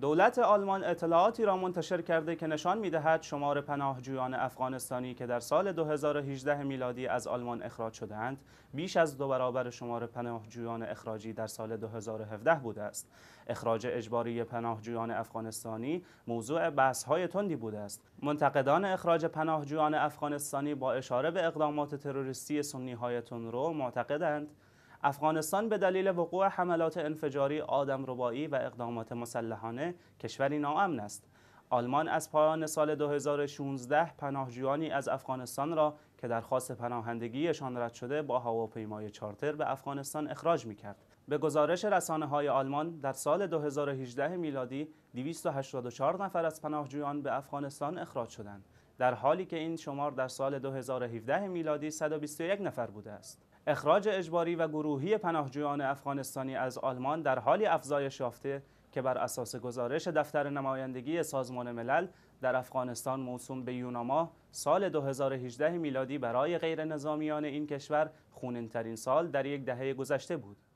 دولت آلمان اطلاعاتی را منتشر کرده که نشان میدهد شمار پناهجویان افغانستانی که در سال 2018 میلادی از آلمان اخراج شدند، بیش از دو برابر شمار پناهجویان اخراجی در سال 2017 بوده است. اخراج اجباری پناهجویان افغانستانی موضوع بحث های تندی بوده است. منتقدان اخراج پناهجویان افغانستانی با اشاره به اقدامات تروریستی سنی های تندرو معتقدند افغانستان به دلیل وقوع حملات انفجاری آدمربایی و اقدامات مسلحانه کشوری ناامن است آلمان از پایان سال 2016 پناهجویانی از افغانستان را که درخواست پناهندگیشان رد شده با هواپیمای چارتر به افغانستان اخراج میکرد. به گزارش رسانه های آلمان در سال 2018 میلادی 284 نفر از پناهجویان به افغانستان اخراج شدند در حالی که این شمار در سال 2017 میلادی 121 نفر بوده است. اخراج اجباری و گروهی پناهجویان افغانستانی از آلمان در حالی افزایش یافته که بر اساس گزارش دفتر نمایندگی سازمان ملل در افغانستان موسوم به یوناما سال 2018 میلادی برای غیر نظامیان این کشور ترین سال در یک دهه گذشته بود.